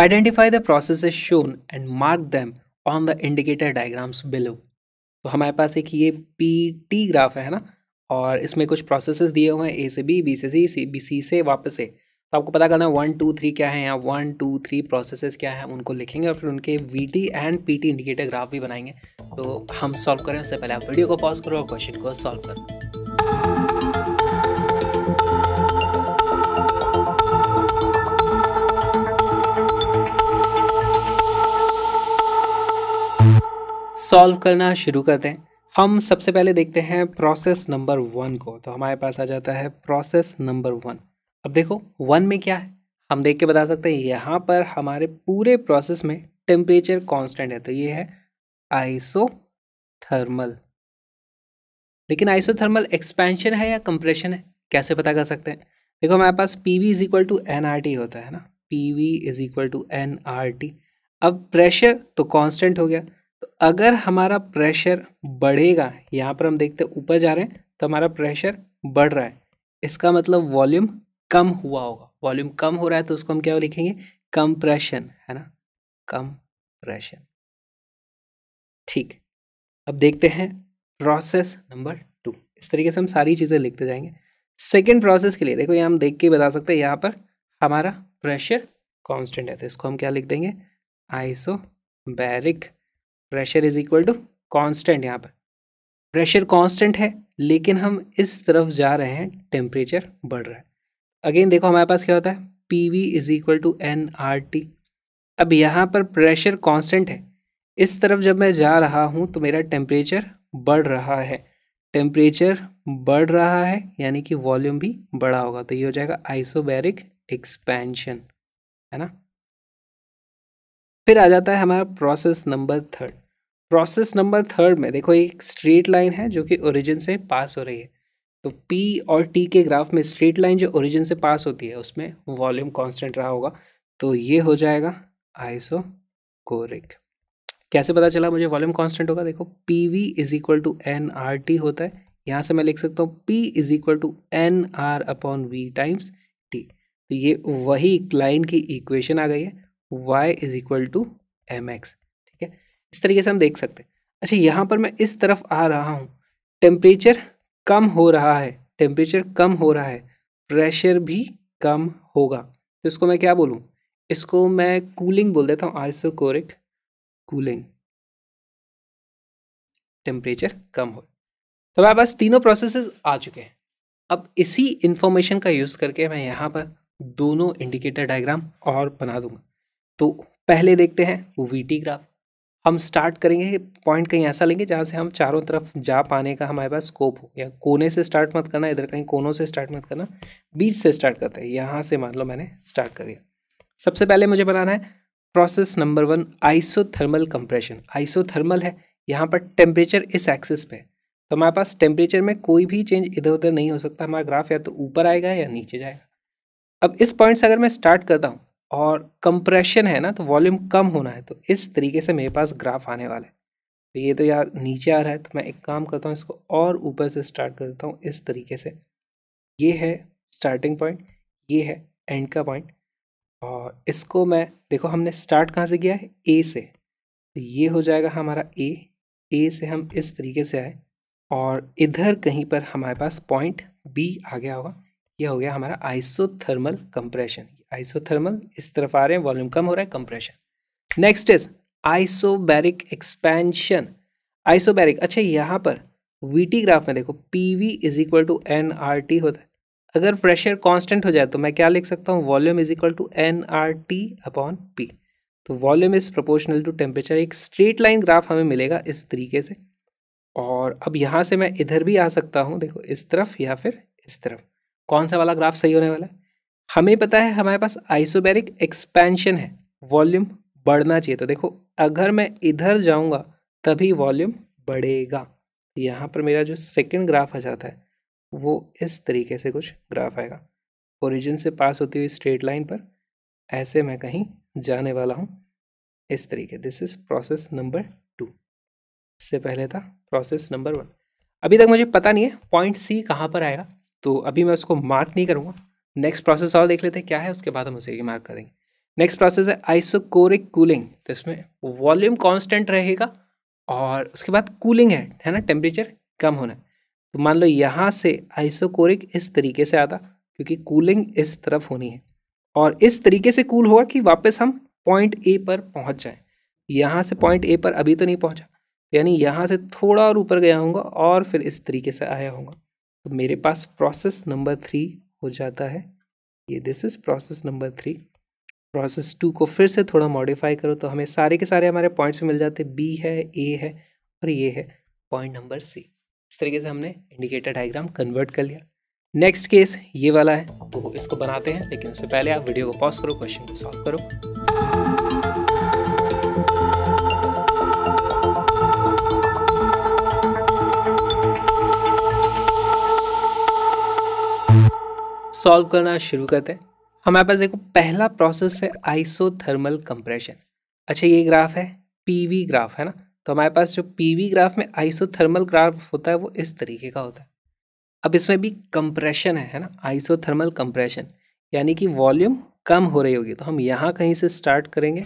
Identify the processes shown and mark them on the indicator diagrams below. तो हमारे पास एक ये पी टी ग्राफ है ना और इसमें कुछ प्रोसेसेस दिए हुए हैं ए से बी बी से सी सी बी सी से वापस से तो आपको पता करना है वन टू थ्री क्या है या वन टू थ्री प्रोसेसेस क्या है उनको लिखेंगे और फिर उनके V T and P T indicator graph भी बनाएंगे तो हम सॉल्व करें उससे पहले आप वीडियो को पॉज करो और क्वेश्चन को सॉल्व करो सॉल्व करना शुरू करते हैं हम सबसे पहले देखते हैं प्रोसेस नंबर वन को तो हमारे पास आ जाता है प्रोसेस नंबर वन अब देखो वन में क्या है हम देख के बता सकते हैं यहाँ पर हमारे पूरे प्रोसेस में टेम्परेचर कांस्टेंट है तो ये है आइसो थर्मल लेकिन आइसोथर्मल एक्सपेंशन है या कंप्रेशन है कैसे पता कर सकते हैं देखो हमारे पास P V is equal to N R T होता है ना P V is equal to N R T अब प्रेशर तो कांस्टेंट हो गया तो अगर हमारा प्रेशर बढ़ेगा यहाँ पर हम देखते हैं ऊपर जा रहे हैं तो हमारा प्रेशर बढ़ रहा है इसका मतलब वॉल्यूम कम हुआ होगा वॉल्यूम कम हो रहा है तो उसको हम क्या लिखेंगे कंप्रेशन है ना कंप्रेशन ठीक अब देखते हैं प्रोसेस नंबर टू इस तरीके से हम सारी चीज़ें लिखते जाएंगे सेकेंड प्रोसेस के लिए देखो ये हम देख के बता सकते हैं यहाँ पर हमारा प्रेशर कांस्टेंट है तो इसको हम क्या लिख देंगे isobaric baric pressure is equal to constant यहाँ पर प्रेशर कांस्टेंट है लेकिन हम इस तरफ जा रहे हैं टेम्परेचर बढ़ रहा है अगेन देखो हमारे पास क्या होता है P V is equal to N R T अब यहाँ पर प्रेशर कांस्टेंट है इस तरफ जब मैं जा रहा हूँ तो मेरा टेम्परेचर बढ़ रहा है टेम्परेचर बढ़ रहा है यानी कि वॉल्यूम भी बढ़ा होगा तो ये हो जाएगा आइसोबैरिक एक्सपेंशन है ना फिर आ जाता है हमारा process number third process number third में देखो एक स्ट्रेट लाइन है जो कि ओरिजिन से पास हो रही है तो पी और टी के ग्राफ में स्ट्रेट लाइन जो ओरिजिन से पास होती है उसमें वॉल्यूम कांस्टेंट रहा होगा तो ये हो जाएगा आइसो कोरिक कैसे पता चला मुझे वॉल्यूम कांस्टेंट होगा देखो P V is equal to N R T होता है यहाँ से मैं लिख सकता हूँ P is equal to N R upon V times T तो ये वही लाइन की इक्वेशन आ गई है y is equal to M X ठीक है इस तरीके से हम देख सकते हैं अच्छा यहाँ पर मैं इस तरफ आ रहा हूँ टेम्परेचर कम हो रहा है टेम्परेचर कम हो रहा है प्रेशर भी कम होगा तो इसको मैं क्या बोलूँ इसको मैं कूलिंग बोल देता हूँ आइसोकोरिक कूलिंग टेम्परेचर कम हो तो हमारे पास तीनों प्रोसेसेस आ चुके हैं अब इसी इंफॉर्मेशन का यूज़ करके मैं यहाँ पर दोनों इंडिकेटर डायग्राम और बना दूंगा तो पहले देखते हैं वी ग्राफ हम स्टार्ट करेंगे पॉइंट कहीं ऐसा लेंगे जहाँ से हम चारों तरफ जा पाने का हमारे पास स्कोप हो या कोने से स्टार्ट मत करना इधर कहीं कोनों से स्टार्ट मत करना बीच से स्टार्ट करते हैं यहाँ से मान लो मैंने स्टार्ट कर दिया सबसे पहले मुझे बनाना है process number one isothermal compression isothermal है यहाँ पर टेम्परेचर इस एक्सिस पे तो हमारे पास टेम्परेचर में कोई भी चेंज इधर उधर नहीं हो सकता हमारा ग्राफ या तो ऊपर आएगा या नीचे जाएगा अब इस पॉइंट से अगर मैं स्टार्ट करता हूँ और कंप्रेशन है ना तो वॉल्यूम कम होना है तो इस तरीके से मेरे पास ग्राफ आने वाला है तो ये तो यार नीचे आ रहा है तो मैं एक काम करता हूँ इसको और ऊपर से स्टार्ट करता हूँ इस तरीके से ये है स्टार्टिंग पॉइंट ये है एंड का पॉइंट और इसको मैं देखो हमने स्टार्ट कहाँ से किया है ए से तो ये हो जाएगा हमारा ए ए से हम इस तरीके से आए और इधर कहीं पर हमारे पास पॉइंट बी आ गया होगा यह हो गया हमारा आइसोथर्मल कंप्रेशन आइसोथर्मल इस तरफ आ रहे हैं वॉल्यूम कम हो रहा है compression next is isobaric expansion isobaric अच्छा यहाँ पर वी ग्राफ में देखो P V is equal to N R T होता है अगर प्रेशर कांस्टेंट हो जाए तो मैं क्या लिख सकता हूँ volume is equal to N R T upon P तो volume is proportional to temperature एक स्ट्रेट लाइन ग्राफ हमें मिलेगा इस तरीके से और अब यहाँ से मैं इधर भी आ सकता हूँ देखो इस तरफ या फिर इस तरफ कौन सा वाला ग्राफ सही होने वाला है हमें पता है हमारे पास आइसोबैरिक एक्सपेंशन है वॉल्यूम बढ़ना चाहिए तो देखो अगर मैं इधर जाऊंगा तभी वॉल्यूम बढ़ेगा यहाँ पर मेरा जो सेकंड ग्राफ आ जाता है वो इस तरीके से कुछ ग्राफ आएगा ओरिजिन से पास होती हुई स्ट्रेट लाइन पर ऐसे मैं कहीं जाने वाला हूँ इस तरीके this is process number two इससे पहले था प्रोसेस नंबर वन अभी तक मुझे पता नहीं है पॉइंट सी कहाँ पर आएगा तो अभी मैं उसको मार्क नहीं करूँगा नेक्स्ट प्रोसेस और देख लेते हैं क्या है उसके बाद हम उसे मार्क करेंगे नेक्स्ट प्रोसेस है आइसोकोरिक कूलिंग तो इसमें वॉल्यूम कांस्टेंट रहेगा और उसके बाद कूलिंग है है ना टेम्परेचर कम होना है तो मान लो यहाँ से आइसोकोरिक इस तरीके से आता क्योंकि कूलिंग इस तरफ होनी है और इस तरीके से कूल होगा कि वापस हम पॉइंट ए पर पहुँच जाएँ यहाँ से पॉइंट ए पर अभी तो नहीं पहुँचा यानी यहाँ से थोड़ा और ऊपर गया होगा और फिर इस तरीके से आया होगा तो मेरे पास प्रोसेस नंबर थ्री हो जाता है ये this is process number three process two को फिर से थोड़ा मॉडिफाई करो तो हमें सारे के सारे हमारे पॉइंट्स मिल जाते बी है ए है और ये है पॉइंट नंबर सी इस तरीके से हमने इंडिकेटर डाइग्राम कन्वर्ट कर लिया नेक्स्ट केस ये वाला है तो इसको बनाते हैं लेकिन उससे पहले आप वीडियो को पॉज करो क्वेश्चन को सॉल्व करो सॉल्व करना शुरू करते हैं हमारे पास देखो पहला प्रोसेस है आइसोथर्मल कंप्रेशन अच्छा ये ग्राफ है पीवी ग्राफ है ना तो हमारे पास जो पीवी ग्राफ में आइसोथर्मल ग्राफ होता है वो इस तरीके का होता है अब इसमें भी कंप्रेशन है है ना आइसोथर्मल कंप्रेशन यानी कि वॉल्यूम कम हो रही होगी तो हम यहाँ कहीं से स्टार्ट करेंगे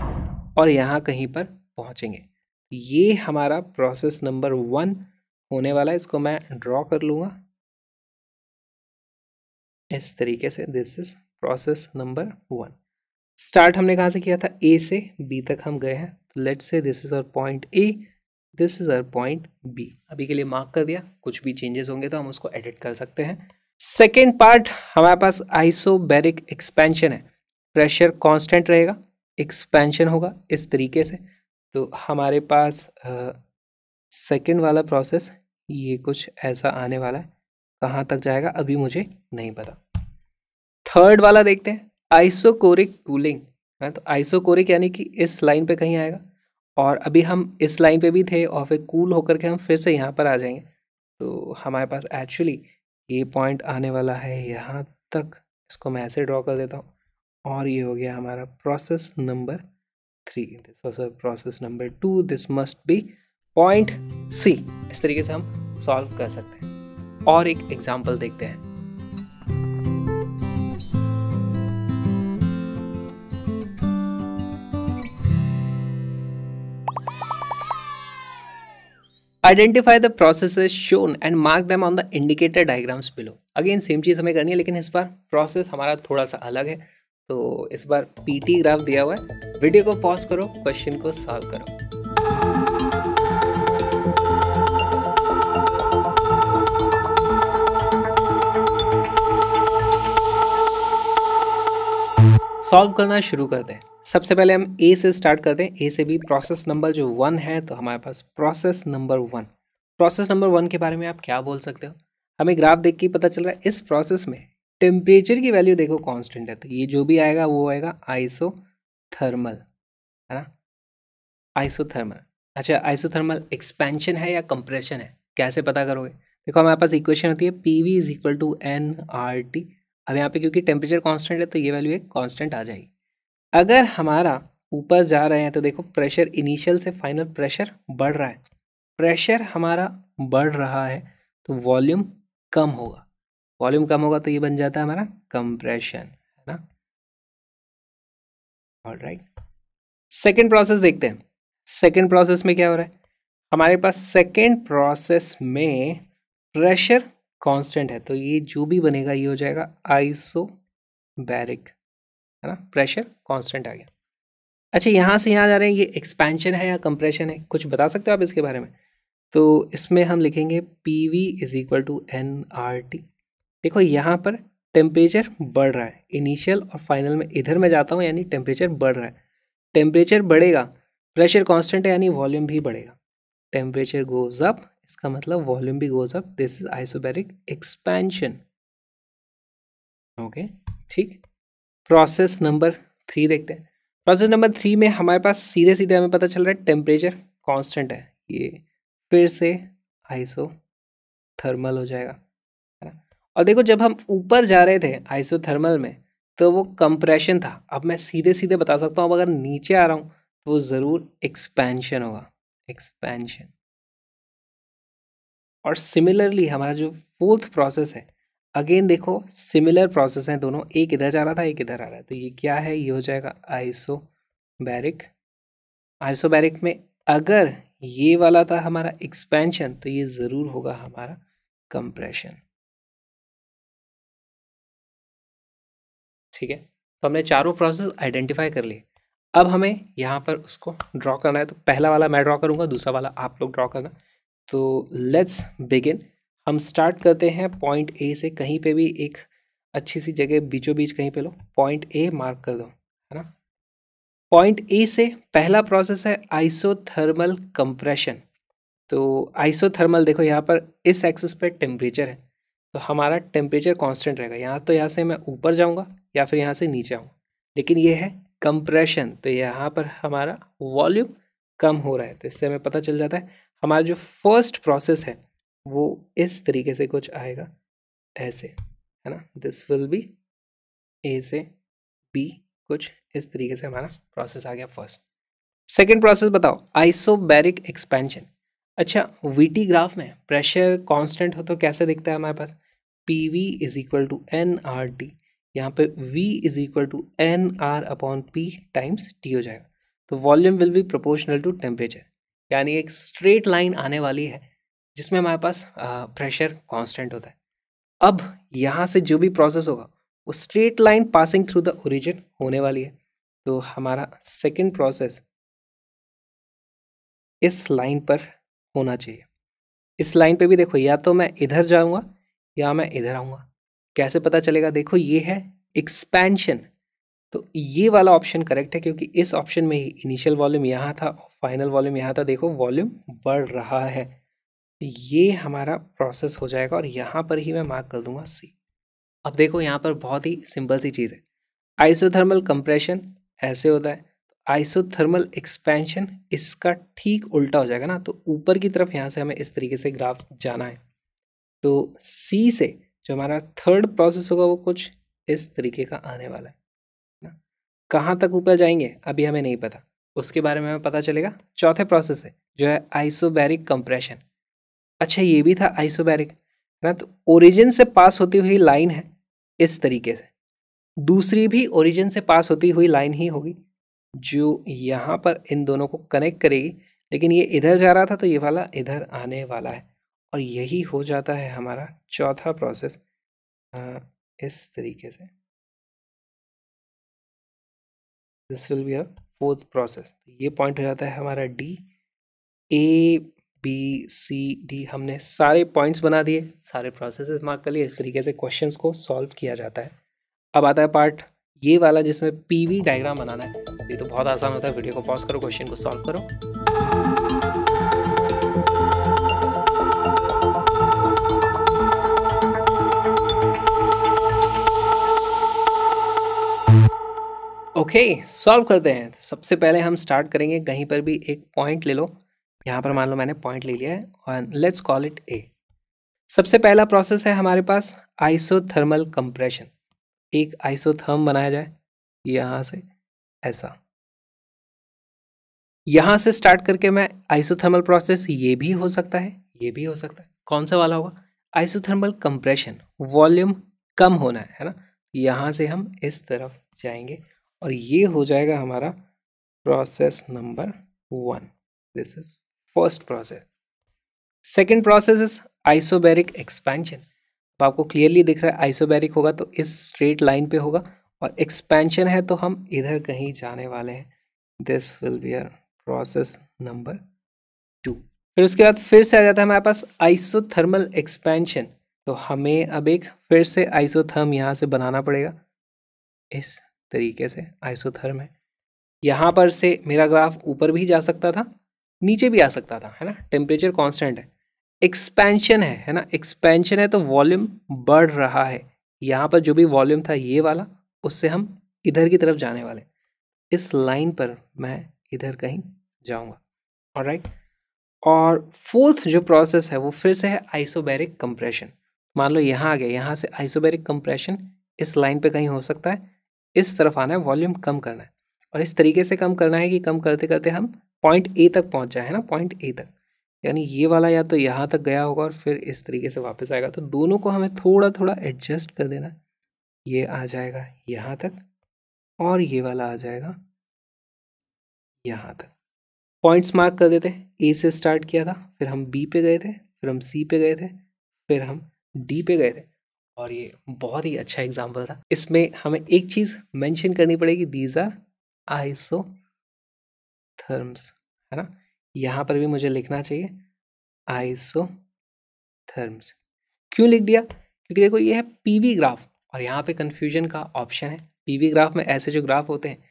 और यहाँ कहीं पर पहुँचेंगे ये हमारा प्रोसेस नंबर वन होने वाला है इसको मैं ड्रॉ कर लूँगा इस तरीके से this is process number one start हमने कहाँ से किया था ए से बी तक हम गए हैं तो let say this is our point A this is our point B अभी के लिए मार्क कर दिया कुछ भी चेंजेस होंगे तो हम उसको एडिट कर सकते हैं सेकेंड पार्ट हमारे पास आइसोबेरिक एक्सपेंशन है प्रेशर कॉन्स्टेंट रहेगा एक्सपेंशन होगा इस तरीके से तो हमारे पास सेकेंड वाला प्रोसेस ये कुछ ऐसा आने वाला है कहाँ तक जाएगा अभी मुझे नहीं पता थर्ड वाला देखते हैं आइसोकोरिक कूलिंग है तो आइसोकोरिक यानी कि इस लाइन पे कहीं आएगा और अभी हम इस लाइन पे भी थे और फिर कूल होकर के हम फिर से यहाँ पर आ जाएंगे तो हमारे पास एक्चुअली ये पॉइंट आने वाला है यहाँ तक इसको मैं ऐसे ड्रॉ कर देता हूँ और ये हो गया हमारा process number three this was process number two this must be point C इस तरीके से हम सॉल्व कर सकते हैं और एक एग्जाम्पल देखते हैं identify the processes shown and mark them on the indicated diagrams below again same चीज़ हमें करनी है लेकिन इस बार प्रोसेस हमारा थोड़ा सा अलग है तो इस बार पीटी ग्राफ दिया हुआ है वीडियो को पॉज करो क्वेश्चन को सॉल्व करो सॉल्व करना शुरू कर दें सबसे पहले हम ए से स्टार्ट करते हैं ए से भी प्रोसेस नंबर जो वन है तो हमारे पास process number one process number one के बारे में आप क्या बोल सकते हो हमें ग्राफ देख के पता चल रहा है इस प्रोसेस में टेम्परेचर की वैल्यू देखो कांस्टेंट है तो ये जो भी आएगा वो आएगा आइसो थर्मल है ना आइसो थर्मल अच्छा आइसो थर्मल एक्सपेंशन है या कंप्रेशन है कैसे पता करोगे देखो हमारे पास इक्वेशन होती है P V is equal to N R T अब यहाँ पे क्योंकि टेम्परेचर कांस्टेंट है तो ये वैल्यू एक कांस्टेंट आ जाएगी अगर हमारा ऊपर जा रहे हैं तो देखो प्रेशर इनिशियल से फाइनल प्रेशर बढ़ रहा है प्रेशर हमारा बढ़ रहा है तो वॉल्यूम कम होगा वॉल्यूम कम होगा तो ये बन जाता है हमारा कंप्रेशन है ना ऑल राइट सेकेंड प्रोसेस देखते हैं सेकेंड प्रोसेस में क्या हो रहा है हमारे पास सेकेंड प्रोसेस में प्रेशर कांस्टेंट है तो ये जो भी बनेगा ये हो जाएगा आइसो बैरिक है ना प्रेशर कांस्टेंट आ गया अच्छा यहाँ से यहाँ जा रहे हैं ये एक्सपेंशन है या कंप्रेशन है कुछ बता सकते हो आप इसके बारे में तो इसमें हम लिखेंगे P V is equal to N R T देखो यहाँ पर टेम्परेचर बढ़ रहा है इनिशियल और फाइनल में इधर मैं जाता हूँ यानी टेम्परेचर बढ़ रहा है टेम्परेचर बढ़ेगा प्रेशर कॉन्स्टेंट है यानी वॉल्यूम भी बढ़ेगा टेम्परेचर गोज अप इसका मतलब वॉल्यूम भी goes up this is isobaric expansion okay ठीक प्रोसेस नंबर थ्री देखते हैं प्रोसेस नंबर थ्री में हमारे पास सीधे सीधे हमें पता चल रहा है टेम्परेचर कॉन्स्टेंट है ये फिर से आइसो थर्मल हो जाएगा है ना और देखो जब हम ऊपर जा रहे थे आइसो थर्मल में तो वो कंप्रेशन था अब मैं सीधे सीधे बता सकता हूँ अब अगर नीचे आ रहा हूँ तो वो ज़रूर एक्सपेंशन होगा एक्सपेंशन और सिमिलरली हमारा जो फोर्थ प्रोसेस है अगेन देखो सिमिलर प्रोसेस हैं दोनों एक इधर जा रहा था एक इधर आ रहा है तो ये क्या है ये हो जाएगा आइसो बैरिक आइसो बैरिक में अगर ये वाला था हमारा एक्सपेंशन तो ये ज़रूर होगा हमारा कंप्रेशन ठीक है तो हमने चारों प्रोसेस आइडेंटिफाई कर लिए अब हमें यहाँ पर उसको ड्रॉ करना है तो पहला वाला मैं ड्रॉ करूँगा दूसरा वाला आप लोग ड्रॉ करना तो लेट्स बिगिन हम स्टार्ट करते हैं पॉइंट ए से कहीं पे भी एक अच्छी सी जगह बीचों बीच कहीं पे लो पॉइंट ए मार्क कर दो है ना पॉइंट ए से पहला प्रोसेस है आइसोथर्मल कंप्रेशन तो आइसोथर्मल देखो यहाँ पर इस एक्सिस पे टेम्परेचर है तो हमारा टेम्परेचर कांस्टेंट रहेगा यहाँ तो यहाँ से मैं ऊपर जाऊँगा या फिर यहाँ से नीचे आऊँगा लेकिन ये है कंप्रेशन तो यहाँ पर हमारा वॉल्यूम कम हो रहा है तो इससे हमें पता चल जाता है हमारा जो फर्स्ट प्रोसेस है वो इस तरीके से कुछ आएगा ऐसे है ना दिस विल बी ए से बी कुछ इस तरीके से हमारा प्रोसेस आ गया फर्स्ट सेकेंड प्रोसेस बताओ आइसोबैरिक एक्सपेंशन अच्छा वीटी ग्राफ में प्रेशर कांस्टेंट हो तो कैसे दिखता है हमारे पास P V is equal to N R T यहाँ पे V is equal to N R upon P times T हो जाएगा तो volume will be proportional to temperature यानी एक स्ट्रेट लाइन आने वाली है जिसमें हमारे पास प्रेशर कांस्टेंट होता है अब यहाँ से जो भी प्रोसेस होगा वो straight line passing through the origin होने वाली है तो हमारा सेकंड प्रोसेस इस लाइन पर होना चाहिए इस लाइन पे भी देखो या तो मैं इधर जाऊँगा या मैं इधर आऊँगा कैसे पता चलेगा देखो ये है एक्सपेंशन तो ये वाला ऑप्शन करेक्ट है क्योंकि इस ऑप्शन में ही इनिशियल वॉल्यूम यहाँ था फाइनल वॉल्यूम यहाँ था देखो वॉल्यूम बढ़ रहा है तो ये हमारा प्रोसेस हो जाएगा और यहाँ पर ही मैं मार्क कर दूंगा सी अब देखो यहाँ पर बहुत ही सिंपल सी चीज़ है आइसोथर्मल कंप्रेशन ऐसे होता है आइसोथर्मल एक्सपेंशन इसका ठीक उल्टा हो जाएगा ना तो ऊपर की तरफ यहाँ से हमें इस तरीके से ग्राफ जाना है तो सी से जो हमारा थर्ड प्रोसेस होगा वो कुछ इस तरीके का आने वाला है कहाँ तक ऊपर जाएंगे अभी हमें नहीं पता उसके बारे में हमें पता चलेगा चौथे प्रोसेस है जो है आइसोबैरिक कंप्रेशन अच्छा ये भी था आइसोबैरिक है ना तो ओरिजिन से पास होती हुई लाइन है इस तरीके से दूसरी भी ओरिजिन से पास होती हुई लाइन ही होगी जो यहाँ पर इन दोनों को कनेक्ट करेगी लेकिन ये इधर जा रहा था तो ये वाला इधर आने वाला है और यही हो जाता है हमारा चौथा प्रोसेस आ, इस तरीके से this will be a fourth process ये पॉइंट हो जाता है हमारा D A B C D हमने सारे पॉइंट्स बना दिए सारे प्रोसेसेस मार्क कर लिए इस तरीके से क्वेश्चंस को सॉल्व किया जाता है अब आता है पार्ट ये वाला जिसमें पीवी डायग्राम बनाना है ये तो बहुत आसान होता है वीडियो को पॉज करो क्वेश्चन को सॉल्व करो ओके okay, सॉल्व करते हैं सबसे पहले हम स्टार्ट करेंगे कहीं पर भी एक पॉइंट ले लो यहाँ पर मान लो मैंने पॉइंट ले लिया है और लेट्स कॉल इट ए सबसे पहला प्रोसेस है हमारे पास आइसोथर्मल कंप्रेशन एक आइसोथर्म बनाया जाए यहाँ से ऐसा यहाँ से स्टार्ट करके मैं आइसोथर्मल प्रोसेस ये भी हो सकता है ये भी हो सकता है कौन सा वाला होगा आइसोथर्मल कंप्रेशन वॉल्यूम कम होना है है ना यहाँ से हम इस तरफ जाएंगे और ये हो जाएगा हमारा process number one this is first process second process is isobaric expansion तो आपको क्लियरली दिख रहा है आइसोबेरिक होगा तो इस स्ट्रेट लाइन पे होगा और एक्सपेंशन है तो हम इधर कहीं जाने वाले हैं this will be our process number two फिर उसके बाद फिर से आ जाता है हमारे पास आइसोथर्मल एक्सपेंशन तो हमें अब एक फिर से आइसोथर्म यहाँ से बनाना पड़ेगा इस तरीके से आइसोथर्म है यहाँ पर से मेरा ग्राफ ऊपर भी जा सकता था नीचे भी आ सकता था है ना टेम्परेचर कॉन्स्टेंट है एक्सपेंशन है है ना एक्सपेंशन है तो वॉल्यूम बढ़ रहा है यहाँ पर जो भी वॉल्यूम था ये वाला उससे हम इधर की तरफ जाने वाले इस लाइन पर मैं इधर कहीं जाऊँगा और राइट और फोर्थ जो प्रोसेस है वो फिर से है आइसोबैरिक कंप्रेशन मान लो यहाँ आ गया यहाँ से आइसोबैरिक कंप्रेशन इस लाइन पे कहीं हो सकता है इस तरफ आना है वॉल्यूम कम करना है और इस तरीके से कम करना है कि कम करते करते हम पॉइंट ए तक पहुंच जाए है ना पॉइंट ए तक यानी ये वाला या तो यहाँ तक गया होगा और फिर इस तरीके से वापस आएगा तो दोनों को हमें थोड़ा थोड़ा एडजस्ट कर देना ये आ जाएगा यहाँ तक और ये वाला आ जाएगा यहाँ तक पॉइंट्स मार्क कर देते ए से स्टार्ट किया था फिर हम बी पे गए थे फिर हम सी पे गए थे फिर हम डी पे गए थे और ये बहुत ही अच्छा एग्जाम्पल था इसमें हमें एक चीज़ मेंशन करनी पड़ेगी दीज आर आईसो थर्म्स है ना यहाँ पर भी मुझे लिखना चाहिए आईसो थर्म्स क्यों लिख दिया क्योंकि देखो ये है पीवी ग्राफ और यहाँ पे कन्फ्यूजन का ऑप्शन है पीवी ग्राफ में ऐसे जो ग्राफ होते हैं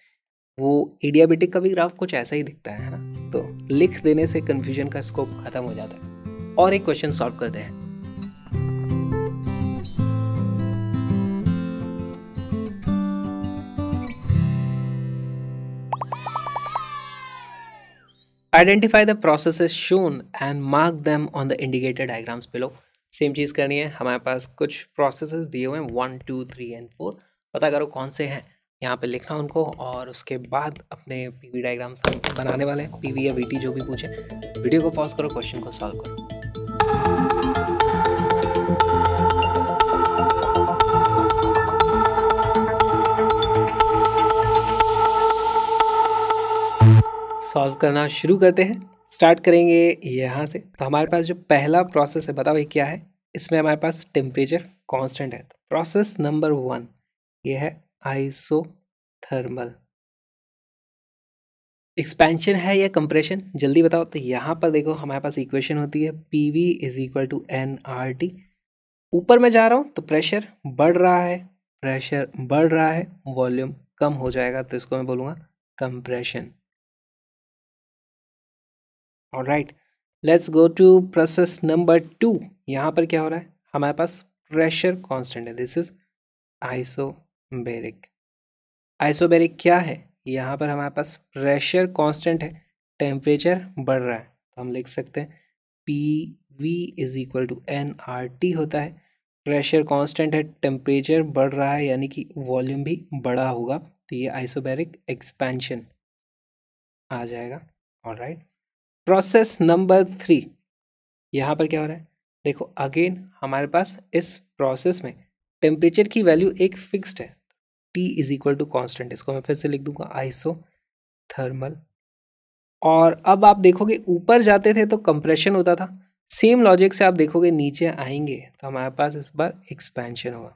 वो एडियाबेटिक का भी ग्राफ कुछ ऐसा ही दिखता है ना तो लिख देने से कन्फ्यूजन का स्कोप खत्म हो जाता है और एक क्वेश्चन सॉल्व करते हैं identify the process shown and mark them on the indicated diagrams below same चीज़ करनी है हमारे पास कुछ प्रोसेस दिए हुए हैं one two three and four पता करो कौन से हैं यहाँ पे लिखना उनको और उसके बाद अपने पी वी डायग्राम्स हम बनाने वाले हैं पी वी या वी टी जो भी पूछे वीडियो को पॉज करो क्वेश्चन को सॉल्व करो सॉल्व करना शुरू करते हैं स्टार्ट करेंगे यहाँ से तो हमारे पास जो पहला प्रोसेस है बताओ ये क्या है इसमें हमारे पास टेम्परेचर कांस्टेंट है प्रोसेस नंबर वन ये है थर्मल एक्सपेंशन है या कंप्रेशन जल्दी बताओ तो यहाँ पर देखो हमारे पास इक्वेशन होती है P V is equal to N R T ऊपर मैं जा रहा हूँ तो प्रेशर बढ़ रहा है प्रेशर बढ़ रहा है वॉल्यूम कम हो जाएगा तो इसको मैं बोलूँगा कंप्रेशन और right let's go to process number two यहाँ पर क्या हो रहा है हमारे पास प्रेशर कांस्टेंट है दिस इज आइसोबेरिक आइसोबेरिक क्या है यहाँ पर हमारे पास प्रेशर कांस्टेंट है टेम्परेचर बढ़ रहा है तो हम लिख सकते हैं P V is equal to N R T होता है प्रेशर कांस्टेंट है टेम्परेचर बढ़ रहा है यानी कि वॉल्यूम भी बड़ा होगा तो ये आइसोबेरिक एक्सपेंशन आ जाएगा और राइट प्रोसेस नंबर थ्री यहाँ पर क्या हो रहा है देखो अगेन हमारे पास इस प्रोसेस में टेम्परेचर की वैल्यू एक फिक्स्ड है T is equal to constant इसको मैं फिर से लिख दूंगा आइसो थर्मल और अब आप देखोगे ऊपर जाते थे तो कंप्रेशन होता था सेम लॉजिक से आप देखोगे नीचे आएंगे तो हमारे पास इस बार एक्सपेंशन होगा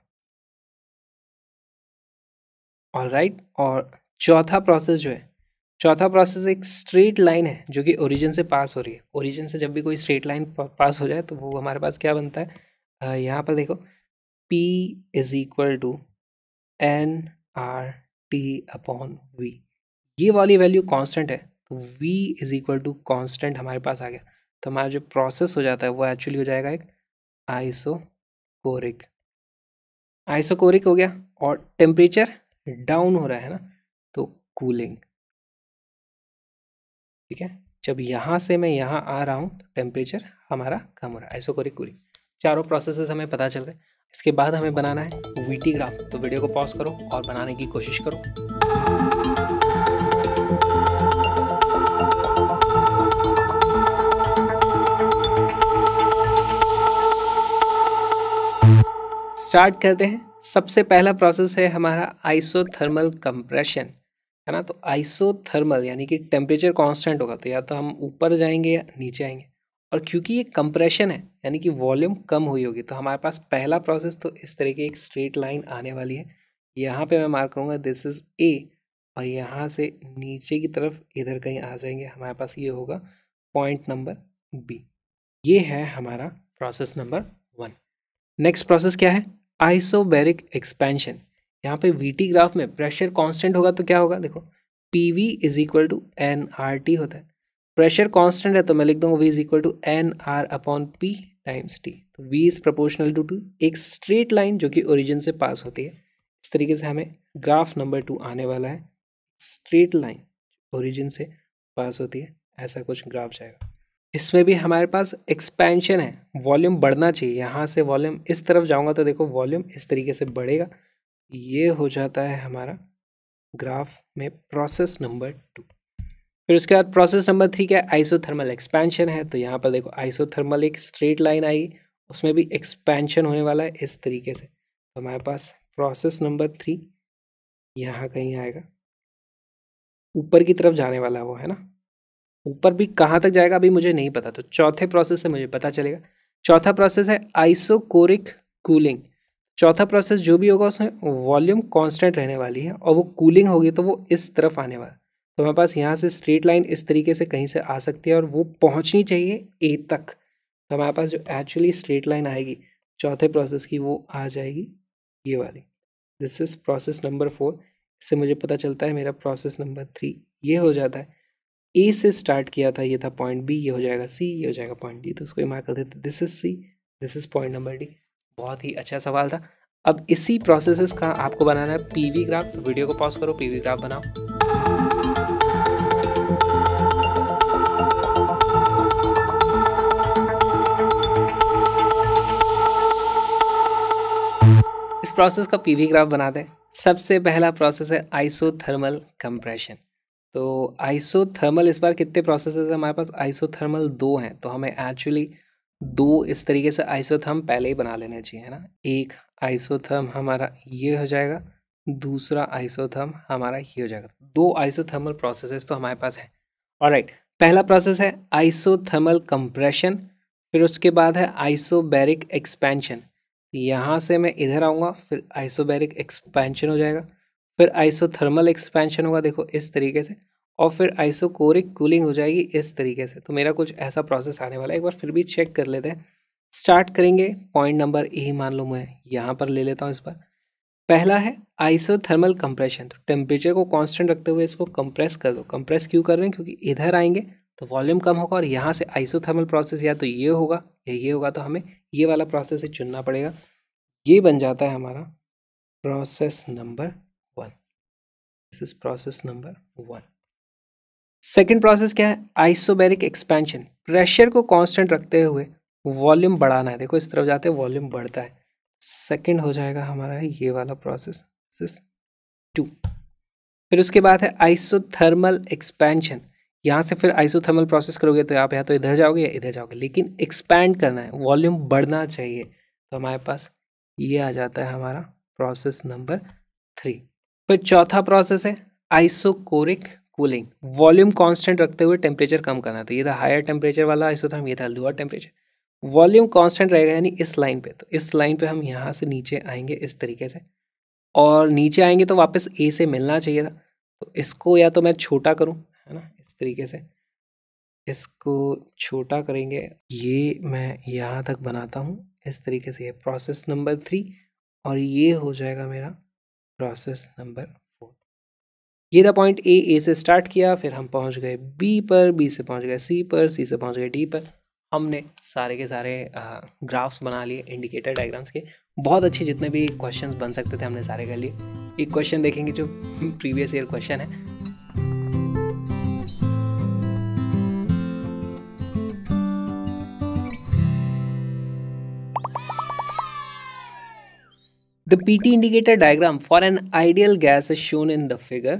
ऑल राइट और चौथा प्रोसेस जो है चौथा प्रोसेस एक स्ट्रेट लाइन है जो कि ओरिजिन से पास हो रही है ओरिजिन से जब भी कोई स्ट्रेट लाइन पास हो जाए तो वो हमारे पास क्या बनता है यहाँ पर देखो P is equal to N R T upon V ये वाली वैल्यू कांस्टेंट है तो v is equal to constant हमारे पास आ गया तो हमारा जो प्रोसेस हो जाता है वो एक्चुअली हो जाएगा एक आइसोकोरिक आइसोकोरिक हो गया और टेम्परेचर डाउन हो रहा है ना तो कूलिंग ठीक है जब यहाँ से मैं यहाँ आ रहा हूँ तो टेम्परेचर हमारा कम हो रहा है आइसोकोरिक कूलिंग चारों प्रोसेसेस हमें पता चल गए इसके बाद हमें बनाना है वीटी ग्राफ तो वीडियो को पॉज करो और बनाने की कोशिश करो स्टार्ट करते हैं सबसे पहला प्रोसेस है हमारा आइसोथर्मल कंप्रेशन है ना तो आइसोथर्मल यानी कि टेम्परेचर कांस्टेंट होगा तो या तो हम ऊपर जाएंगे या नीचे आएंगे और क्योंकि ये कंप्रेशन है यानी कि वॉल्यूम कम हुई होगी तो हमारे पास पहला प्रोसेस तो इस तरह की एक स्ट्रेट लाइन आने वाली है यहाँ पे मैं मार्क करूँगा दिस इज़ ए और यहाँ से नीचे की तरफ इधर कहीं आ जाएंगे हमारे पास ये होगा पॉइंट नंबर बी ये है हमारा process number one next process क्या है आइसोबेरिक एक्सपेंशन यहाँ पे वी टी ग्राफ में प्रेशर कांस्टेंट होगा तो क्या होगा देखो P V is equal to N R T होता है प्रेशर कांस्टेंट है तो मैं लिख दूंगा V is equal to N R upon P times T तो V is proportional to to एक स्ट्रेट लाइन जो कि ओरिजिन से पास होती है इस तरीके से हमें ग्राफ नंबर टू आने वाला है स्ट्रेट लाइन ओरिजिन से पास होती है ऐसा कुछ ग्राफ जाएगा इसमें भी हमारे पास एक्सपेंशन है वॉल्यूम बढ़ना चाहिए यहाँ से वॉल्यूम इस तरफ जाऊँगा तो देखो वॉल्यूम इस तरीके से बढ़ेगा ये हो जाता है हमारा ग्राफ में प्रोसेस नंबर टू फिर उसके बाद प्रोसेस नंबर थ्री क्या है आइसोथर्मल एक्सपेंशन है तो यहाँ पर देखो आइसोथर्मल एक स्ट्रेट लाइन आई उसमें भी एक्सपेंशन होने वाला है इस तरीके से तो हमारे पास प्रोसेस नंबर थ्री यहाँ कहीं आएगा ऊपर की तरफ जाने वाला वो है ना ऊपर भी कहाँ तक जाएगा अभी मुझे नहीं पता तो चौथे प्रोसेस से मुझे पता चलेगा चौथा प्रोसेस है आइसोकोरिक कूलिंग चौथा प्रोसेस जो भी होगा उसमें वॉल्यूम कांस्टेंट रहने वाली है और वो कूलिंग होगी तो वो इस तरफ आने वाला तो हमारे पास यहाँ से स्ट्रेट लाइन इस तरीके से कहीं से आ सकती है और वो पहुँचनी चाहिए ए तक तो हमारे पास जो एक्चुअली स्ट्रेट लाइन आएगी चौथे प्रोसेस की वो आ जाएगी ये वाली this is process number four इससे मुझे पता चलता है मेरा प्रोसेस नंबर थ्री ये हो जाता है ए से स्टार्ट किया था ये था पॉइंट बी ये हो जाएगा सी ये हो जाएगा पॉइंट डी तो उसको मार कर देते this is C this is point number D बहुत ही अच्छा सवाल था अब इसी प्रोसेसेस का आपको बनाना है पीवी ग्राफ तो वीडियो को पॉज करो पीवी ग्राफ बनाओ इस प्रोसेस का पीवी ग्राफ बना दें सबसे पहला प्रोसेस है आइसोथर्मल कंप्रेशन तो आइसोथर्मल इस बार कितने प्रोसेसेस हैं हमारे पास आइसोथर्मल दो हैं तो हमें एक्चुअली दो इस तरीके से आइसोथर्म पहले ही बना लेने चाहिए है ना एक आइसोथर्म हमारा ये हो जाएगा दूसरा आइसोथर्म हमारा ये हो जाएगा दो आइसोथर्मल प्रोसेसेस तो हमारे पास है और राइट पहला प्रोसेस है आइसोथर्मल कंप्रेशन फिर उसके बाद है आइसोबैरिक एक्सपेंशन यहाँ से मैं इधर आऊँगा फिर आइसोबैरिक एक्सपेंशन हो जाएगा फिर आइसोथर्मल एक्सपेंशन होगा देखो इस तरीके से और फिर आइसोकोरिक कूलिंग हो जाएगी इस तरीके से तो मेरा कुछ ऐसा प्रोसेस आने वाला है एक बार फिर भी चेक कर लेते हैं स्टार्ट करेंगे पॉइंट नंबर ए मान लो मैं यहाँ पर ले लेता हूँ इस बार पहला है आइसोथर्मल कंप्रेशन तो टेम्परेचर को कांस्टेंट रखते हुए इसको कंप्रेस कर दो कंप्रेस क्यों कर रहे हैं क्योंकि इधर आएंगे तो वॉल्यूम कम होगा और यहाँ से आइसोथर्मल प्रोसेस या तो ये होगा या ये होगा तो हमें ये वाला प्रोसेस ही चुनना पड़ेगा ये बन जाता है हमारा process number one this is process number one second process क्या है आइसोबेरिक एक्सपेंशन प्रेशर को कांस्टेंट रखते हुए वॉल्यूम बढ़ाना है देखो इस तरफ जाते हैं वॉल्यूम बढ़ता है सेकेंड हो जाएगा हमारा ये वाला प्रोसेस टू फिर उसके बाद है आइसोथर्मल एक्सपेंशन यहाँ से फिर आइसोथर्मल प्रोसेस करोगे तो आप या तो इधर जाओगे या इधर जाओगे लेकिन एक्सपैंड करना है वॉल्यूम बढ़ना चाहिए तो हमारे पास ये आ जाता है हमारा प्रोसेस नंबर थ्री फिर चौथा प्रोसेस है आइसोकोरिक कूलिंग वॉल्यूम कांस्टेंट रखते हुए टेम्परेचर कम करना तो ये था हायर टेम्परेचर वाला इसोथर्म ये था लोअर टेम्परेचर वॉल्यूम कांस्टेंट रहेगा यानी इस लाइन पे तो इस लाइन पे हम यहाँ से नीचे आएंगे इस तरीके से और नीचे आएंगे तो वापस ए से मिलना चाहिए था तो इसको या तो मैं छोटा करूँ है ना इस तरीके से इसको छोटा करेंगे ये मैं यहाँ तक बनाता हूँ इस तरीके से ये प्रोसेस नंबर थ्री और ये हो जाएगा मेरा प्रोसेस नंबर ये था पॉइंट ए ए से स्टार्ट किया फिर हम पहुंच गए बी पर बी से पहुंच गए सी पर सी से पहुंच गए डी पर हमने सारे के सारे ग्राफ्स बना लिए इंडिकेटर डायग्राम्स के बहुत अच्छे जितने भी क्वेश्चंस बन सकते थे हमने सारे कर लिए एक क्वेश्चन देखेंगे जो प्रीवियस ईयर क्वेश्चन है The PT indicator diagram for an ideal gas is shown in the figure.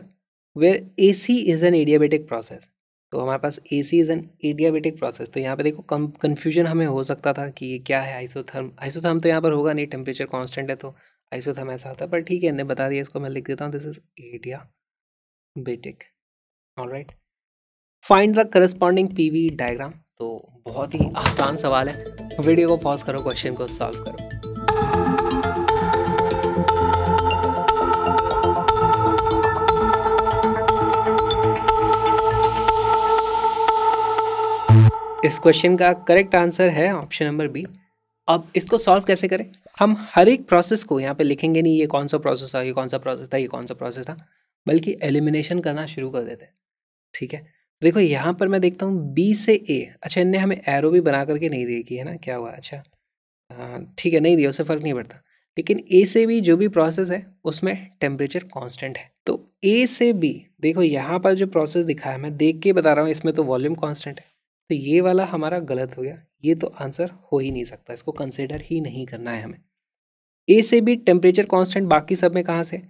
Where A C is an adiabatic process तो हमारे पास A C is an adiabatic process तो यहाँ पे देखो कम कन्फ्यूजन हमें हो सकता था कि ये क्या है आइसोथर्म आइसोथर्म तो यहाँ पर होगा नहीं टेम्परेचर कॉन्स्टेंट है तो आइसोथर्म ऐसा होता है पर ठीक है इन्हें बता दिया इसको मैं लिख देता हूँ this is adiabatic all right find the corresponding P V diagram तो बहुत ही आसान सवाल है वीडियो को पॉज करो क्वेश्चन को सॉल्व करो इस क्वेश्चन का करेक्ट आंसर है ऑप्शन नंबर बी अब इसको सॉल्व कैसे करें हम हर एक प्रोसेस को यहाँ पे लिखेंगे नहीं ये कौन सा प्रोसेस था ये कौन सा प्रोसेस था ये कौन सा प्रोसेस था बल्कि एलिमिनेशन करना शुरू कर देते हैं ठीक है देखो यहाँ पर मैं देखता हूँ बी से ए अच्छा इनने हमें एरो भी बना करके नहीं देगी है ना क्या हुआ अच्छा हाँ, ठीक है नहीं दिया उससे फ़र्क नहीं पड़ता लेकिन ए से बी जो भी प्रोसेस है उसमें टेम्परेचर कांस्टेंट है तो ए से बी देखो यहाँ पर जो प्रोसेस दिखा है मैं देख के बता रहा हूँ इसमें तो वॉल्यूम कांस्टेंट है तो ये वाला हमारा गलत हो गया ये तो आंसर हो ही नहीं सकता इसको कंसिडर ही नहीं करना है हमें ए से भी टेम्परेचर कॉन्स्टेंट बाकी सब में कहाँ से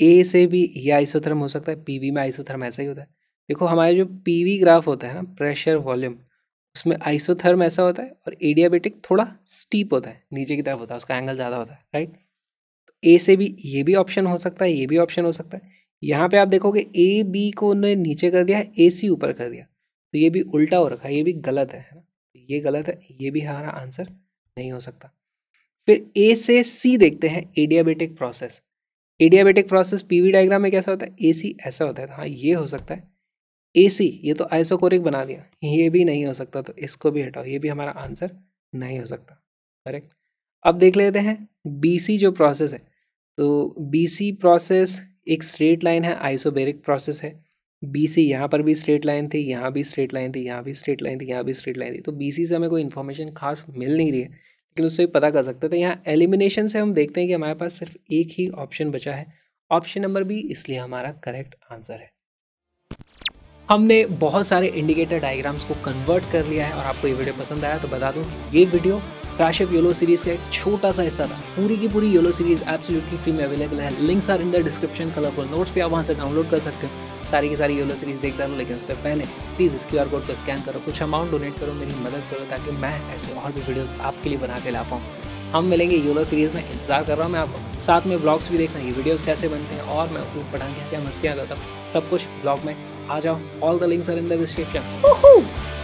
ए से भी ये आइसोथर्म हो सकता है पी में आइसोथर्म ऐसा ही होता है देखो हमारे जो पी ग्राफ होता है ना प्रेशर वॉल्यूम उसमें आइसोथर्म ऐसा होता है और एडियाबेटिक थोड़ा स्टीप होता है नीचे की तरफ होता है उसका एंगल ज़्यादा होता है राइट तो ए से भी ये भी ऑप्शन हो सकता है ये भी ऑप्शन हो सकता है यहाँ पे आप देखोगे ए बी को उन्होंने नीचे कर दिया है ए सी ऊपर कर दिया तो ये भी उल्टा हो रखा है ये भी गलत है ना ये गलत है ये भी हमारा आंसर नहीं हो सकता फिर ए से सी देखते हैं adiabatic process adiabatic process PV diagram में कैसा होता है ए सी ऐसा होता है तो हाँ ये हो सकता है ए सी ये तो आइसोकोरिक बना दिया ये भी नहीं हो सकता तो इसको भी हटाओ ये भी हमारा आंसर नहीं हो सकता करेक्ट अब देख लेते हैं बी सी जो प्रोसेस है तो बी सी प्रोसेस एक स्ट्रेट लाइन है आइसोबेरिक प्रोसेस है बी सी यहाँ पर भी स्ट्रेट लाइन थी यहाँ भी स्ट्रेट लाइन थी यहाँ भी स्ट्रेट लाइन थी यहाँ भी स्ट्रेट लाइन थी तो बी सी से हमें कोई इन्फॉर्मेशन खास मिल नहीं रही है लेकिन उससे भी पता कर सकते थे यहाँ एलिमिनेशन से हम देखते हैं कि हमारे पास सिर्फ एक ही ऑप्शन बचा है ऑप्शन नंबर बी इसलिए हमारा करेक्ट आंसर है हमने बहुत सारे इंडिकेटर डायग्राम्स को कन्वर्ट कर लिया है और आपको ये वीडियो पसंद आया तो बता दूँ ये video crash of YOLO series का एक छोटा सा हिस्सा था पूरी की पूरी योलो सीरीज एब्सोल्युटली फ्री में अवेलेबल है links are in the description colourful notes पे आप वहाँ से डाउनलोड कर सकते हो सारी की सारी योलो सीरीज देखता हूँ लेकिन उससे पहले प्लीज़ इस क्यू आर कोड को स्कैन करो कुछ अमाउंट डोनेट करो मेरी मदद करो ताकि मैं ऐसे और भी वीडियोज़ आपके लिए बना के ला पाऊँ हम मिलेंगे योलो सीरीज़ में इंतजार कर रहा हूँ मैं आपको साथ में ब्लॉग्स भी देखना ये वीडियोस कैसे बनते हैं और मैं ऊपर पढ़ा क्या क्या मस्तियाँ करता हूँ सब कुछ ब्लॉग में आ जाओ all the links are in the description